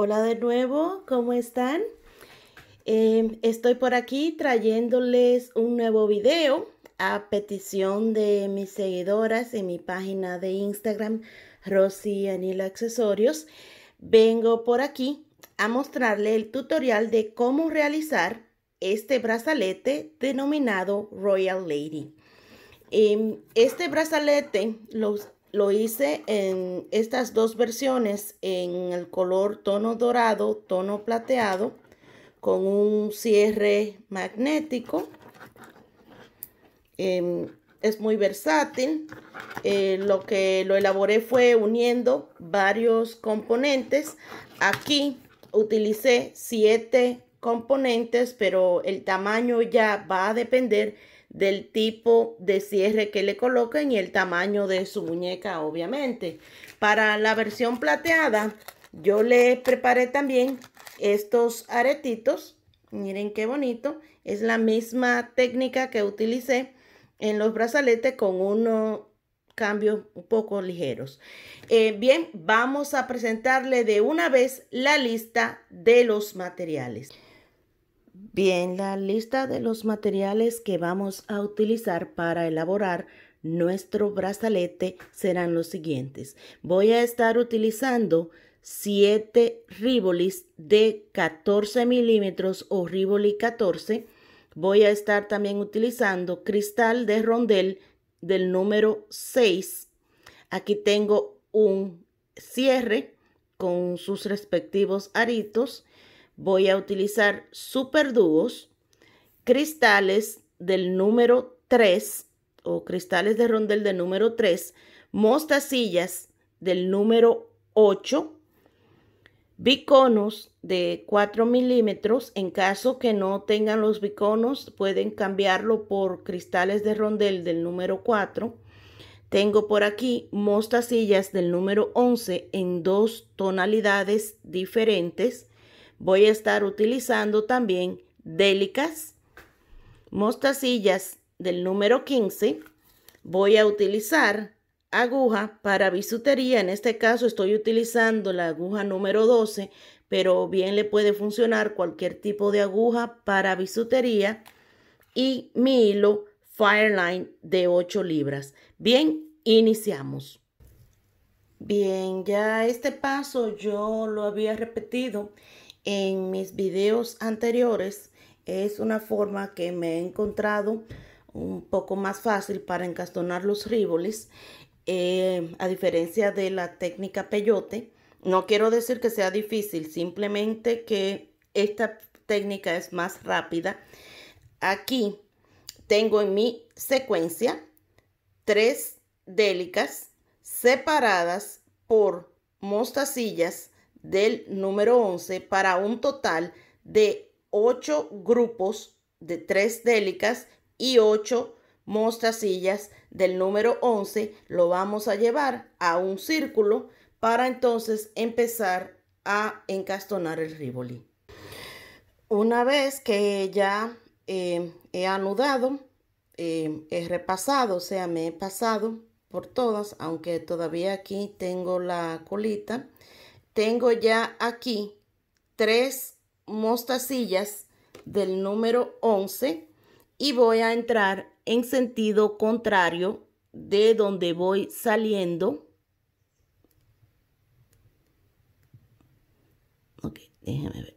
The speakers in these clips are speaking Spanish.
Hola de nuevo, ¿cómo están? Em, estoy por aquí trayéndoles un nuevo video a petición de mis seguidoras en mi página de Instagram, Rosy Anila Accesorios. Vengo por aquí a mostrarle el tutorial de cómo realizar este brazalete denominado Royal Lady. Em, este brazalete los lo hice en estas dos versiones, en el color tono dorado, tono plateado, con un cierre magnético. Em, es muy versátil. Eh, lo que lo elaboré fue uniendo varios componentes. Aquí utilicé siete componentes, pero el tamaño ya va a depender del tipo de cierre que le coloquen y el tamaño de su muñeca, obviamente. Para la versión plateada, yo le preparé también estos aretitos. Miren qué bonito. Es la misma técnica que utilicé en los brazaletes con unos cambios un poco ligeros. Eh, bien, vamos a presentarle de una vez la lista de los materiales. Bien, la lista de los materiales que vamos a utilizar para elaborar nuestro brazalete serán los siguientes. Voy a estar utilizando 7 ribolis de 14 milímetros o riboli 14. Voy a estar también utilizando cristal de rondel del número 6. Aquí tengo un cierre con sus respectivos aritos voy a utilizar superdúos, cristales del número 3 o cristales de rondel del número 3, mostacillas del número 8, biconos de 4 milímetros. En caso que no tengan los biconos, pueden cambiarlo por cristales de rondel del número 4. Tengo por aquí mostacillas del número 11 en dos tonalidades diferentes Voy a estar utilizando también délicas, mostacillas del número 15. Voy a utilizar aguja para bisutería. En este caso estoy utilizando la aguja número 12, pero bien le puede funcionar cualquier tipo de aguja para bisutería. Y mi hilo Fireline de 8 libras. Bien, iniciamos. Bien, ya este paso yo lo había repetido en mis videos anteriores es una forma que me he encontrado un poco más fácil para encastonar los ríboles, eh, a diferencia de la técnica peyote. No quiero decir que sea difícil, simplemente que esta técnica es más rápida. Aquí tengo en mi secuencia tres délicas separadas por mostacillas del número 11 para un total de 8 grupos de 3 délicas y 8 mostacillas del número 11 lo vamos a llevar a un círculo para entonces empezar a encastonar el ribolín Una vez que ya eh, he anudado, eh, he repasado, o sea, me he pasado por todas, aunque todavía aquí tengo la colita, tengo ya aquí tres mostacillas del número 11 y voy a entrar en sentido contrario de donde voy saliendo.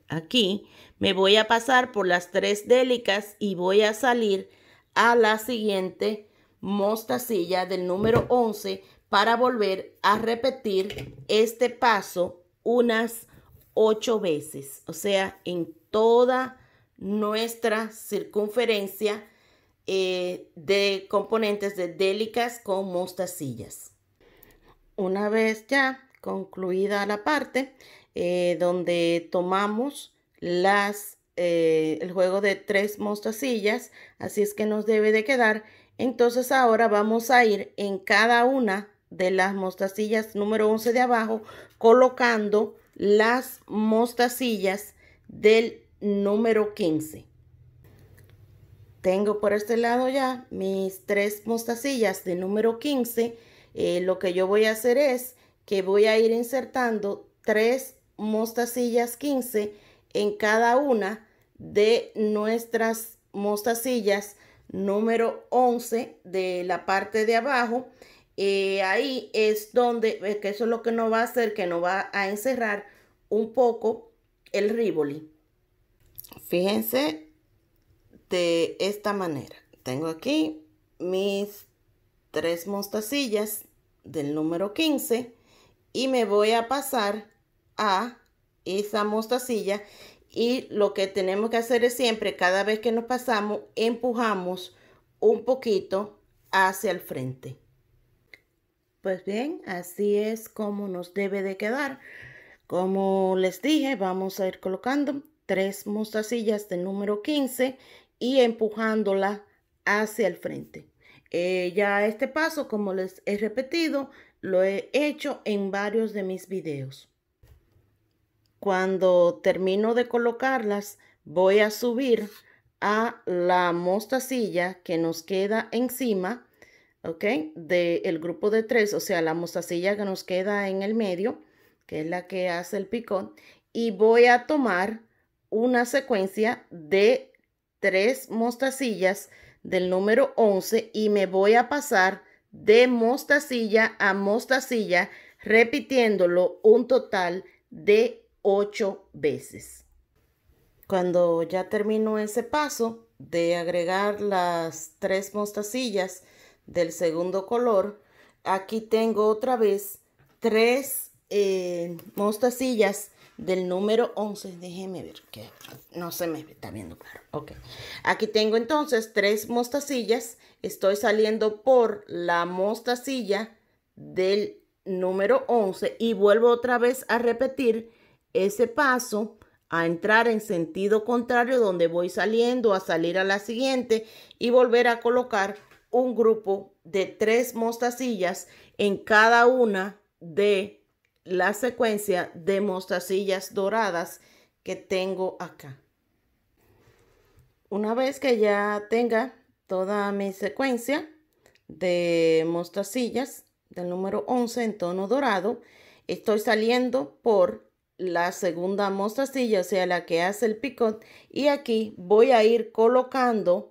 Aquí me voy a pasar por las tres délicas y voy a salir a la siguiente mostacilla del número 11 para volver a repetir este paso unas ocho veces, o sea, en toda nuestra circunferencia eh, de componentes de délicas con mostacillas. Una vez ya concluida la parte eh, donde tomamos las, eh, el juego de tres mostacillas, así es que nos debe de quedar. Entonces ahora vamos a ir en cada una de las mostacillas número 11 de abajo, colocando las mostacillas del número 15. Tengo por este lado ya mis tres mostacillas de número 15. Eh, lo que yo voy a hacer es que voy a ir insertando tres mostacillas 15 en cada una de nuestras mostacillas número 11 de la parte de abajo eh, ahí es donde, eh, que eso es lo que nos va a hacer, que nos va a encerrar un poco el rivoli. Fíjense de esta manera. Tengo aquí mis tres mostacillas del número 15 y me voy a pasar a esa mostacilla y lo que tenemos que hacer es siempre cada vez que nos pasamos empujamos un poquito hacia el frente pues bien, así es como nos debe de quedar. Como les dije, vamos a ir colocando tres mostacillas de número 15 y empujándola hacia el frente. Eh, ya este paso, como les he repetido, lo he hecho en varios de mis videos. Cuando termino de colocarlas, voy a subir a la mostacilla que nos queda encima ¿ok? Del grupo de tres, o sea, la mostacilla que nos queda en el medio, que es la que hace el picón, y voy a tomar una secuencia de tres mostacillas del número 11 y me voy a pasar de mostacilla a mostacilla, repitiéndolo un total de 8 veces. Cuando ya termino ese paso de agregar las tres mostacillas, del segundo color. Aquí tengo otra vez tres mostacillas eh, del número 11. déjenme ver que no se me está viendo claro. Ok. Aquí tengo entonces tres mostacillas. Estoy saliendo por la mostacilla del número 11 y vuelvo otra vez a repetir ese paso a entrar en sentido contrario donde voy saliendo, a salir a la siguiente y volver a colocar un grupo de tres mostacillas en cada una de la secuencia de mostacillas doradas que tengo acá. Una vez que ya tenga toda mi secuencia de mostacillas del número 11 en tono dorado, estoy saliendo por la segunda mostacilla, o sea, la que hace el picot, y aquí voy a ir colocando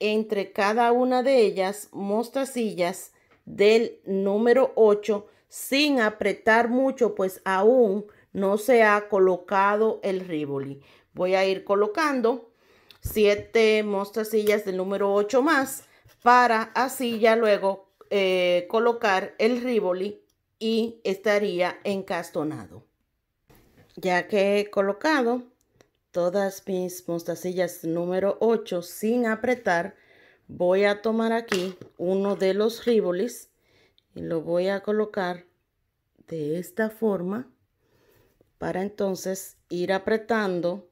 entre cada una de ellas mostacillas del número 8 sin apretar mucho, pues aún no se ha colocado el rivoli. Voy a ir colocando 7 mostacillas del número 8 más para así ya luego eh, colocar el rivoli y estaría encastonado. Ya que he colocado todas mis mostacillas número 8 sin apretar. Voy a tomar aquí uno de los rívolis y lo voy a colocar de esta forma para entonces ir apretando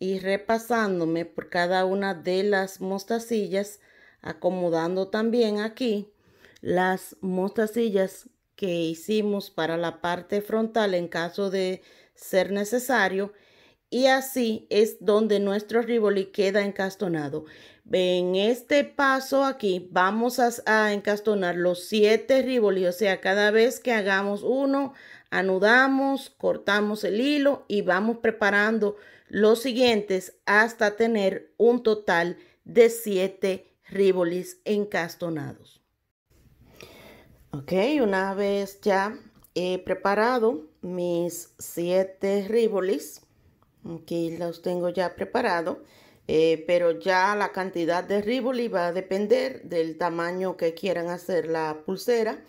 y repasándome por cada una de las mostacillas, acomodando también aquí las mostacillas que hicimos para la parte frontal en caso de ser necesario y así es donde nuestro riboli queda encastonado. En este paso aquí vamos a, encastonar los siete rivoli, o sea, cada vez que hagamos uno, anudamos, cortamos el hilo y vamos preparando los siguientes hasta tener un total de siete rivolis encastonados. Ok, una vez ya he preparado mis siete rivolis, Aquí los tengo ya preparado, eh, pero ya la cantidad de riboli va a depender del tamaño que quieran hacer la pulsera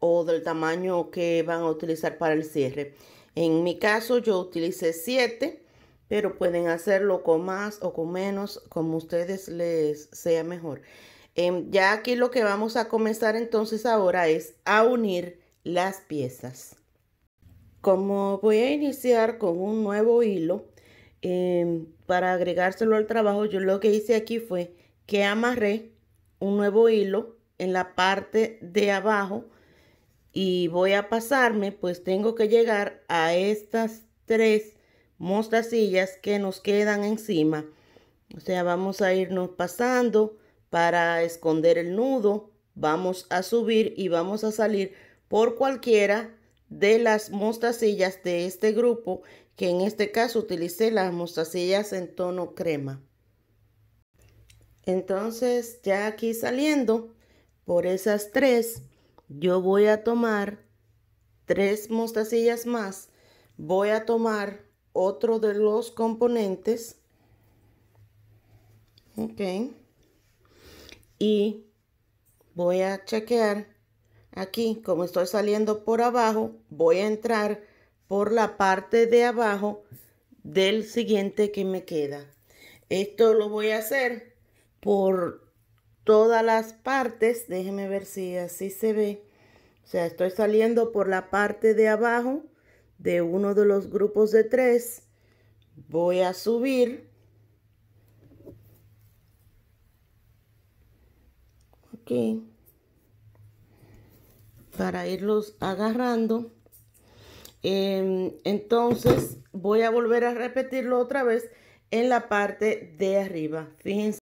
o del tamaño que van a utilizar para el cierre. En mi caso yo utilicé 7, pero pueden hacerlo con más o con menos, como ustedes les sea mejor. Em, ya aquí lo que vamos a comenzar entonces ahora es a unir las piezas. Como voy a iniciar con un nuevo hilo, Em, para agregárselo al trabajo, yo lo que hice aquí fue que amarré un nuevo hilo en la parte de abajo y voy a pasarme, pues tengo que llegar a estas tres mostacillas que nos quedan encima. O sea, vamos a irnos pasando para esconder el nudo. Vamos a subir y vamos a salir por cualquiera de las mostacillas de este grupo que en este caso utilicé las mostacillas en tono crema. Entonces ya aquí saliendo por esas tres, yo voy a tomar tres mostacillas más. Voy a tomar otro de los componentes. Ok. Y voy a chequear aquí, como estoy saliendo por abajo, voy a entrar por la parte de abajo del siguiente que me queda. Esto lo voy a hacer por todas las partes. Déjenme ver si así se ve. O sea, estoy saliendo por la parte de abajo de uno de los grupos de tres. Voy a subir. ok Para irlos agarrando. Em, entonces voy a volver a repetirlo otra vez en la parte de arriba. Fíjense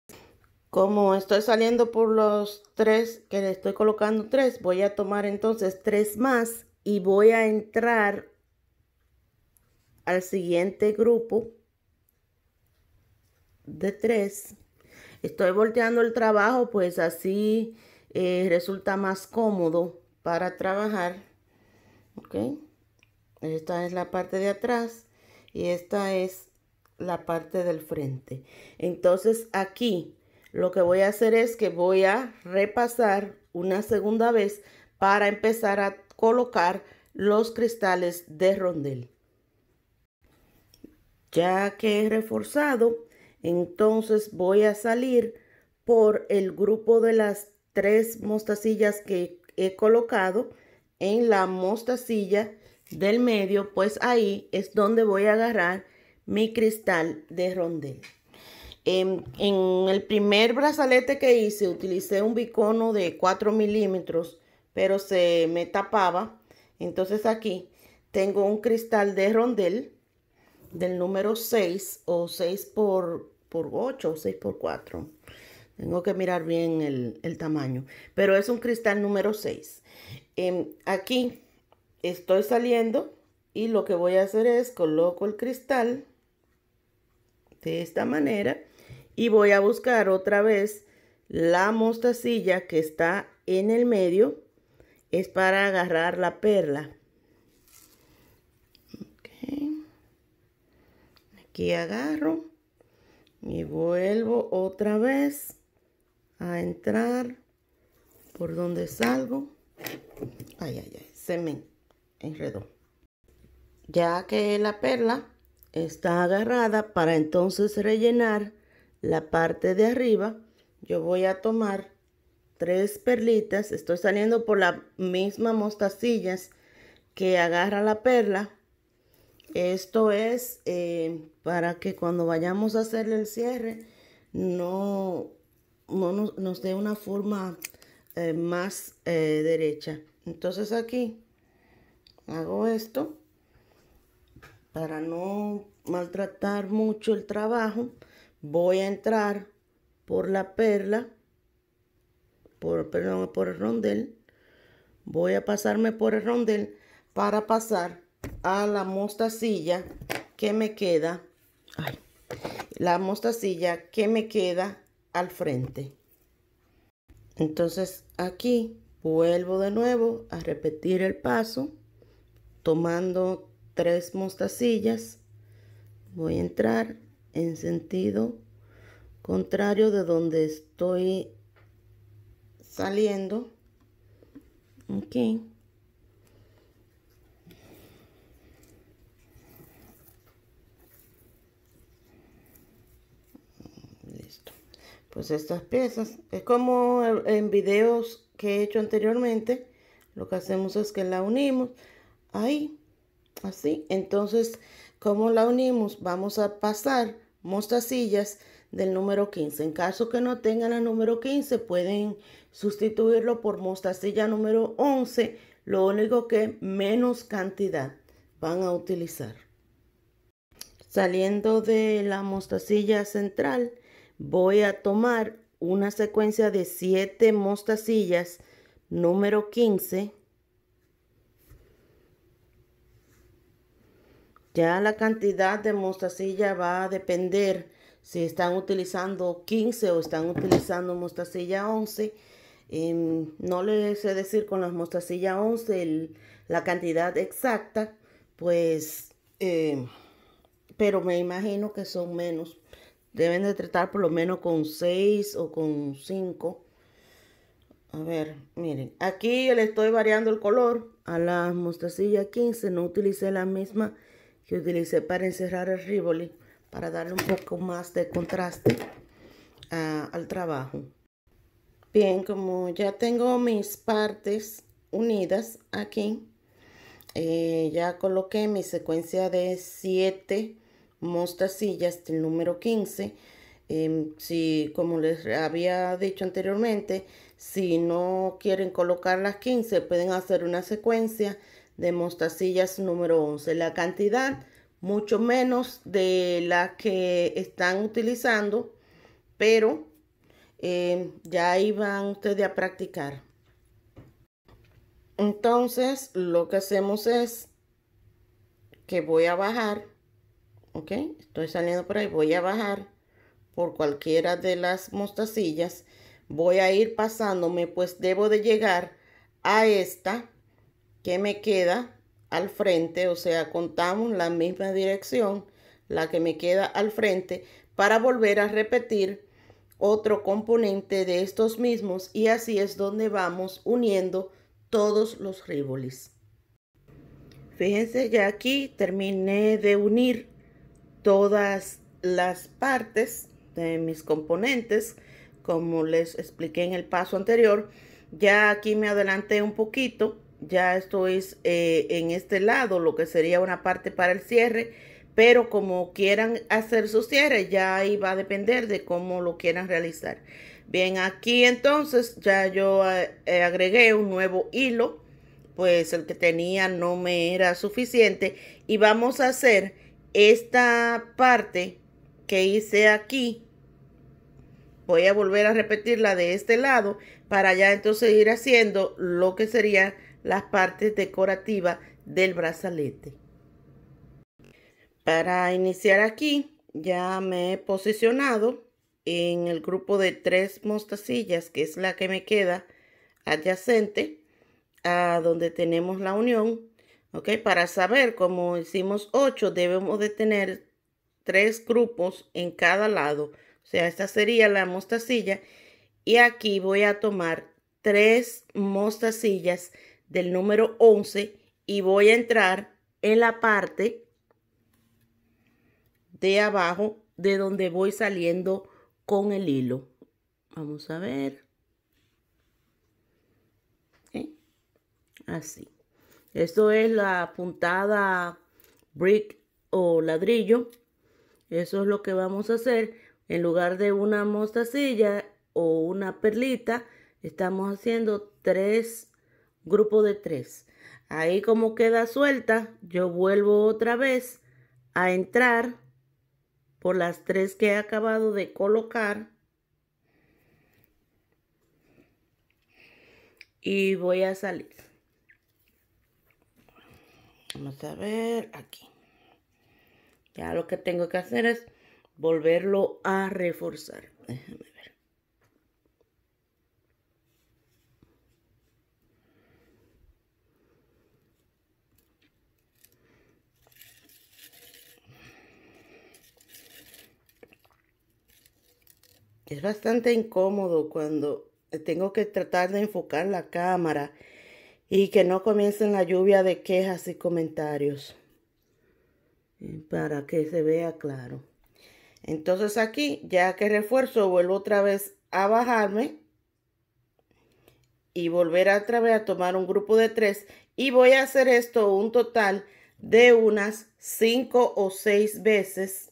como estoy saliendo por los tres que le estoy colocando tres, voy a tomar entonces tres más y voy a entrar al siguiente grupo de tres. Estoy volteando el trabajo, pues así eh, resulta más cómodo para trabajar. ok esta es la parte de atrás y esta es la parte del frente. Entonces aquí lo que voy a hacer es que voy a repasar una segunda vez para empezar a colocar los cristales de rondel. Ya que he reforzado, entonces voy a salir por el grupo de las tres mostacillas que he colocado en la mostacilla del medio, pues ahí es donde voy a agarrar mi cristal de rondel. Em, en, el primer brazalete que hice utilicé un bicono de 4 milímetros, pero se me tapaba. Entonces aquí tengo un cristal de rondel del número 6 o 6 por, por 8 o 6 por 4. Tengo que mirar bien el, tamaño, pero es un cristal número 6. Em, aquí estoy saliendo y lo que voy a hacer es coloco el cristal de esta manera y voy a buscar otra vez la mostacilla que está en el medio es para agarrar la perla aquí agarro y vuelvo otra vez a entrar por donde salgo ay ay ay se enredo Ya que la perla está agarrada para entonces rellenar la parte de arriba, yo voy a tomar tres perlitas, estoy saliendo por la misma mostacillas que agarra la perla. Esto es eh, para que cuando vayamos a hacerle el cierre no, no nos, dé una forma eh, más eh, derecha. Entonces aquí hago esto para no maltratar mucho el trabajo voy a entrar por la perla por perdón por el rondel voy a pasarme por el rondel para pasar a la mostacilla que me queda la mostacilla que me queda al frente entonces aquí vuelvo de nuevo a repetir el paso tomando tres mostacillas, voy a entrar en sentido contrario de donde estoy saliendo. Ok. Listo. Pues estas piezas, es como en videos que he hecho anteriormente, lo que hacemos es que la unimos ahí, así. Entonces, ¿cómo la unimos? Vamos a pasar mostacillas del número 15. En caso que no tengan el número 15, pueden sustituirlo por mostacilla número 11, lo único que menos cantidad van a utilizar. Saliendo de la mostacilla central, voy a tomar una secuencia de 7 mostacillas número 15 Ya la cantidad de mostacilla va a depender si están utilizando 15 o están utilizando mostacilla 11. Em, no les sé decir con las mostacilla 11 la cantidad exacta, pues, em, pero me imagino que son menos. Deben de tratar por lo menos con 6 o con 5. A ver, miren, aquí le estoy variando el color a las mostacilla 15, no utilicé la misma que utilicé para encerrar el rivoli para darle un poco más de contraste ah, al trabajo. Bien, como ya tengo mis partes unidas aquí, eh, ya coloqué mi secuencia de 7 mostacillas del número 15. Em, si, como les había dicho anteriormente, si no quieren colocar las 15, pueden hacer una secuencia de mostacillas número 11. La cantidad mucho menos de la que están utilizando, pero eh, ya ya iban ustedes a practicar. Entonces lo que hacemos es que voy a bajar, ok, estoy saliendo por ahí, voy a bajar por cualquiera de las mostacillas, voy a ir pasándome, pues debo de llegar a esta, que me queda al frente, o sea, contamos la misma dirección, la que me queda al frente, para volver a repetir otro componente de estos mismos y así es donde vamos uniendo todos los ribolis. Fíjense, ya aquí terminé de unir todas las partes de mis componentes, como les expliqué en el paso anterior. Ya aquí me adelanté un poquito ya estoy eh, en este lado, lo que sería una parte para el cierre, pero como quieran hacer su cierre, ya ahí va a depender de cómo lo quieran realizar. Bien, aquí entonces ya yo eh, eh, agregué un nuevo hilo, pues el que tenía no me era suficiente y vamos a hacer esta parte que hice aquí. Voy a volver a repetirla de este lado para ya entonces ir haciendo lo que sería las partes decorativas del brazalete. Para iniciar aquí ya me he posicionado en el grupo de tres mostacillas que es la que me queda adyacente a donde tenemos la unión. ¿ok? Para saber cómo hicimos 8 debemos de tener tres grupos en cada lado. O sea, esta sería la mostacilla y aquí voy a tomar tres mostacillas del número 11 y voy a entrar en la parte de abajo de donde voy saliendo con el hilo. Vamos a ver. ¿Eh? Así. Esto es la puntada brick o ladrillo. Eso es lo que vamos a hacer. En lugar de una mostacilla o una perlita, estamos haciendo tres grupo de tres. Ahí como queda suelta, yo vuelvo otra vez a entrar por las tres que he acabado de colocar. Y voy a salir. Vamos a ver aquí. Ya lo que tengo que hacer es volverlo a reforzar. Déjame Es bastante incómodo cuando tengo que tratar de enfocar la cámara y que no comiencen la lluvia de quejas y comentarios eh, para que se vea claro. Entonces aquí, ya que refuerzo, vuelvo otra vez a bajarme y volver otra vez a tomar un grupo de tres y voy a hacer esto un total de unas cinco o seis veces,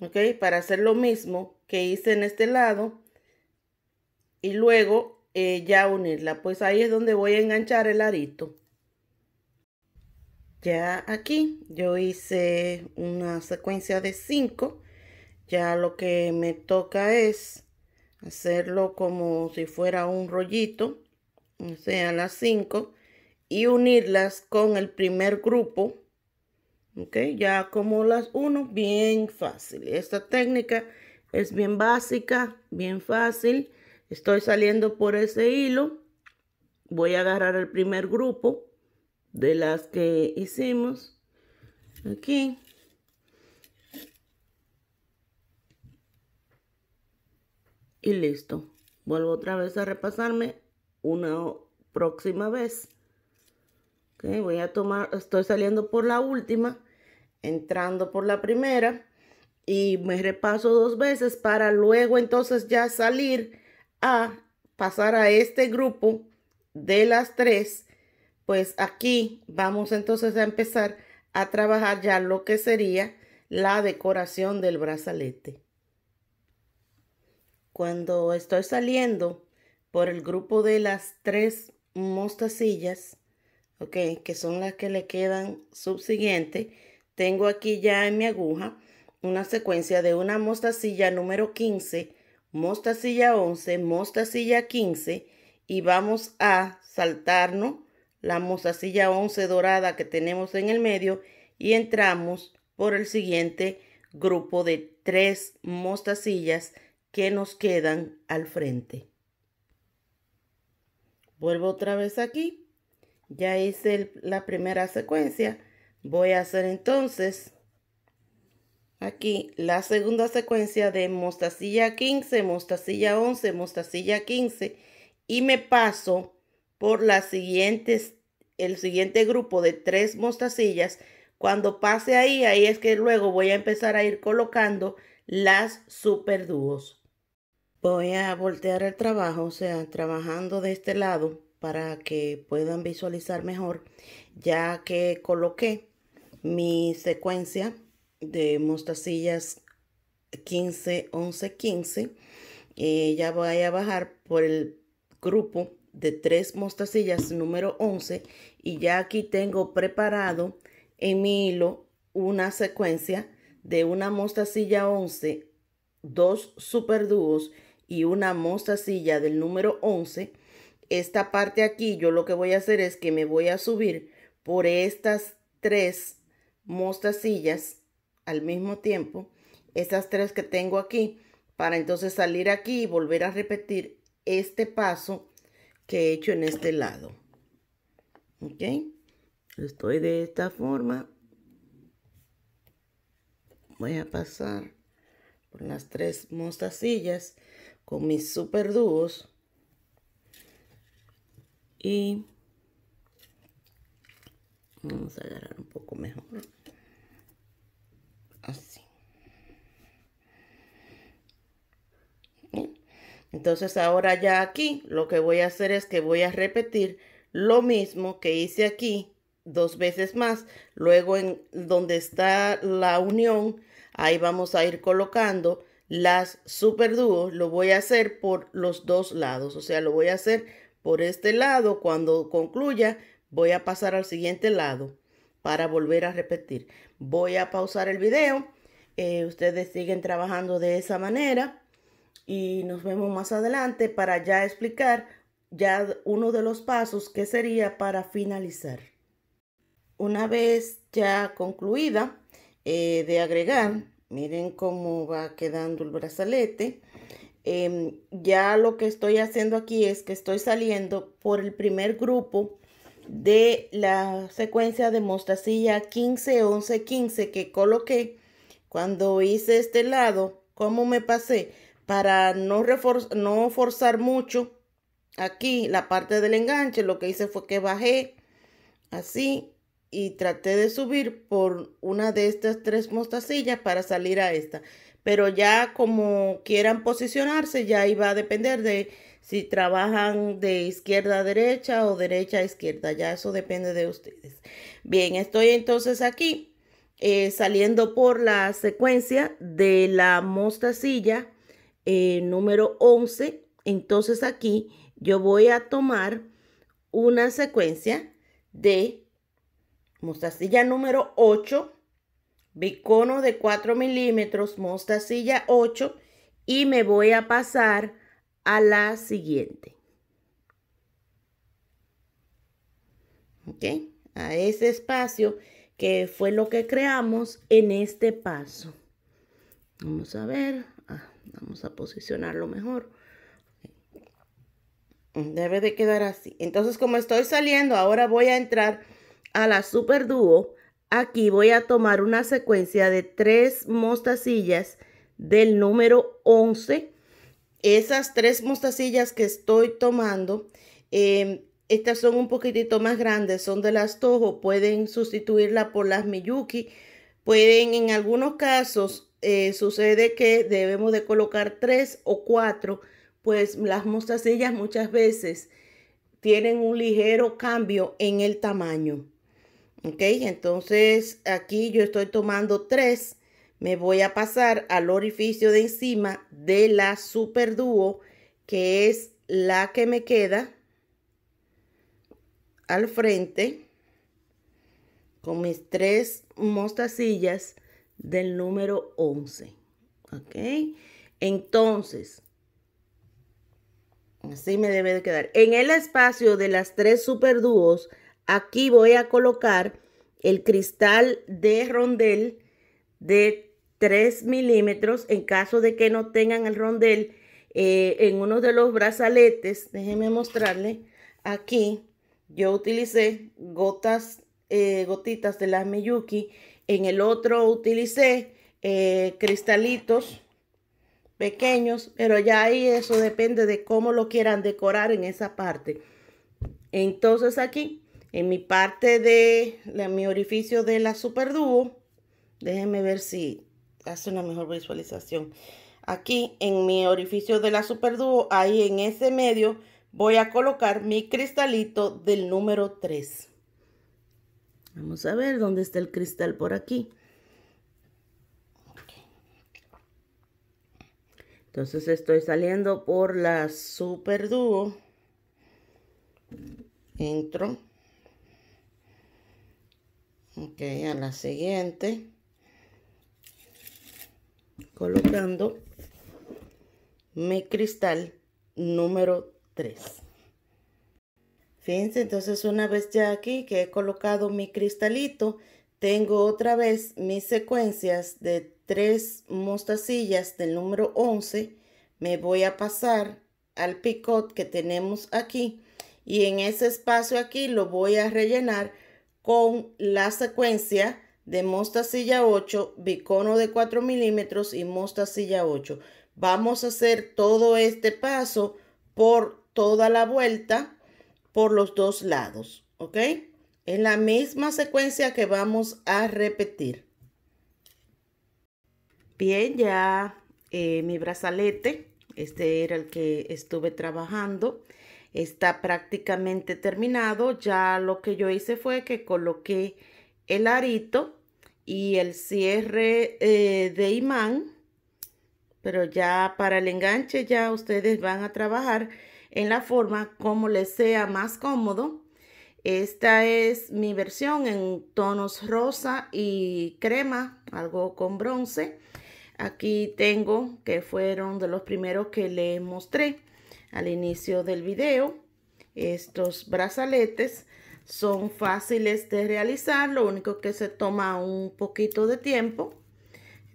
¿ok? Para hacer lo mismo que hice en este lado y luego eh, ya unirla. Pues ahí es donde voy a enganchar el arito. Ya aquí yo hice una secuencia de 5. Ya lo que me toca es hacerlo como si fuera un rollito, o sea, las 5, y unirlas con el primer grupo. Ok, ya como las uno, bien fácil. Esta técnica es bien básica, bien fácil. Estoy saliendo por ese hilo. Voy a agarrar el primer grupo de las que hicimos. Aquí. y listo. Vuelvo otra vez a repasarme una próxima vez. voy a tomar, estoy saliendo por la última, entrando por la primera, y me repaso dos veces para luego entonces ya salir a pasar a este grupo de las tres, pues aquí vamos entonces a empezar a trabajar ya lo que sería la decoración del brazalete. Cuando estoy saliendo por el grupo de las tres mostacillas, ok, que son las que le quedan subsiguiente, tengo aquí ya en mi aguja una secuencia de una mostacilla número 15, mostacilla 11, mostacilla 15 y vamos a saltarnos la mostacilla 11 dorada que tenemos en el medio y entramos por el siguiente grupo de tres mostacillas que nos quedan al frente. Vuelvo otra vez aquí. Ya hice la primera secuencia. Voy a hacer entonces Aquí la segunda secuencia de mostacilla 15, mostacilla 11, mostacilla 15 y me paso por las siguientes, el siguiente grupo de tres mostacillas. Cuando pase ahí, ahí es que luego voy a empezar a ir colocando las dúos. Voy a voltear el trabajo, o sea, trabajando de este lado para que puedan visualizar mejor, ya que coloqué mi secuencia de mostacillas 15 11 15 ya voy a bajar por el grupo de tres mostacillas número 11 y ya aquí tengo preparado en mi hilo una secuencia de una mostacilla 11 dos super dúos y una mostacilla del número 11 esta parte aquí yo lo que voy a hacer es que me voy a subir por estas tres mostacillas al mismo tiempo esas tres que tengo aquí para entonces salir aquí y volver a repetir este paso que he hecho en este lado. ¿Ok? Estoy de esta forma. Voy a pasar por las tres mostacillas con mis super dúos. Y vamos a agarrar un poco mejor. Entonces ahora ya aquí lo que voy a hacer es que voy a repetir lo mismo que hice aquí dos veces más. Luego en donde está la unión, ahí vamos a ir colocando las super dúos. Lo voy a hacer por los dos lados, o sea, lo voy a hacer por este lado. Cuando concluya, voy a pasar al siguiente lado para volver a repetir. Voy a pausar el video. Eh, ustedes siguen trabajando de esa manera y nos vemos más adelante para ya explicar ya uno de los pasos que sería para finalizar. Una vez ya concluida eh, de agregar, miren cómo va quedando el brazalete. Em, ya lo que estoy haciendo aquí es que estoy saliendo por el primer grupo de la secuencia de mostacilla 15, 11, 15 que coloqué cuando hice este lado, cómo me pasé para no, reforzar, no forzar mucho aquí la parte del enganche, lo que hice fue que bajé así y traté de subir por una de estas tres mostacillas para salir a esta. Pero ya como quieran posicionarse, ya iba a depender de si trabajan de izquierda a derecha o derecha a izquierda. Ya eso depende de ustedes. Bien, estoy entonces aquí eh, saliendo por la secuencia de la mostacilla eh, número 11. Entonces aquí yo voy a tomar una secuencia de mostacilla número 8, bicono de 4 milímetros, mostacilla 8 y me voy a pasar a la siguiente. ¿Ok? A ese espacio que fue lo que creamos en este paso. Vamos a ver. Ah, vamos a posicionarlo mejor. Debe de quedar así. Entonces, como estoy saliendo, ahora voy a entrar a la Super Duo. Aquí voy a tomar una secuencia de tres mostacillas del número 11. Esas tres mostacillas que estoy tomando, em, estas son un poquitito más grandes, son de las Toho. Pueden sustituirla por las Miyuki. Pueden, en algunos casos, eh, sucede que debemos de colocar tres o cuatro, pues las mostacillas muchas veces tienen un ligero cambio en el tamaño. Ok, entonces aquí yo estoy tomando tres. Me voy a pasar al orificio de encima de la Super que es la que me queda al frente con mis tres mostacillas del número 11. ¿Ok? Entonces, así me debe de quedar. En el espacio de las tres dúos, aquí voy a colocar el cristal de rondel de 3 milímetros. En caso de que no tengan el rondel eh, en uno de los brazaletes, déjenme mostrarle. Aquí yo utilicé gotas, eh, gotitas de las Miyuki en el otro utilicé eh, cristalitos pequeños, pero ya ahí eso depende de cómo lo quieran decorar en esa parte. Entonces aquí, en mi parte de, mi orificio de la Super Duo, déjenme ver si hace una mejor visualización. Aquí en mi orificio de la Super Duo, ahí en ese medio, voy a colocar mi cristalito del número 3. Vamos a ver dónde está el cristal por aquí. Entonces estoy saliendo por la Super duo. Entro. Ok, a la siguiente. Colocando mi cristal número 3. Fíjense, entonces una vez ya aquí que he colocado mi cristalito, tengo otra vez mis secuencias de tres mostacillas del número 11. Me voy a pasar al picot que tenemos aquí y en ese espacio aquí lo voy a rellenar con la secuencia de mostacilla 8, bicono de 4 milímetros y mostacilla 8. Vamos a hacer todo este paso por toda la vuelta por los dos lados, ¿ok? en la misma secuencia que vamos a repetir. Bien, ya eh, mi brazalete, este era el que estuve trabajando, está prácticamente terminado. Ya lo que yo hice fue que coloqué el arito y el cierre eh, de imán, pero ya para el enganche ya ustedes van a trabajar en la forma como les sea más cómodo. Esta es mi versión en tonos rosa y crema, algo con bronce. Aquí tengo que fueron de los primeros que le mostré al inicio del video. Estos brazaletes son fáciles de realizar, lo único que se toma un poquito de tiempo.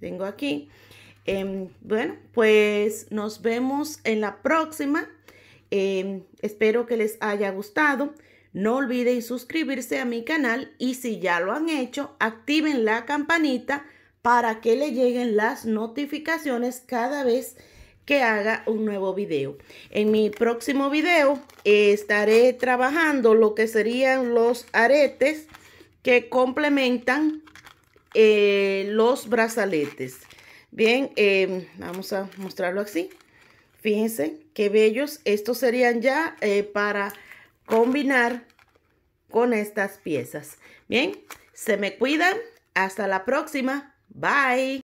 Tengo aquí. Em, bueno, pues nos vemos en la próxima. Em, espero que les haya gustado. No olviden suscribirse a mi canal y si ya lo han hecho, activen la campanita para que le lleguen las notificaciones cada vez que haga un nuevo video. En mi próximo video eh, estaré trabajando lo que serían los aretes que complementan eh, los brazaletes. Bien, em, vamos a mostrarlo así. Fíjense qué bellos. Estos serían ya eh, para combinar con estas piezas. Bien, se me cuidan. Hasta la próxima. Bye.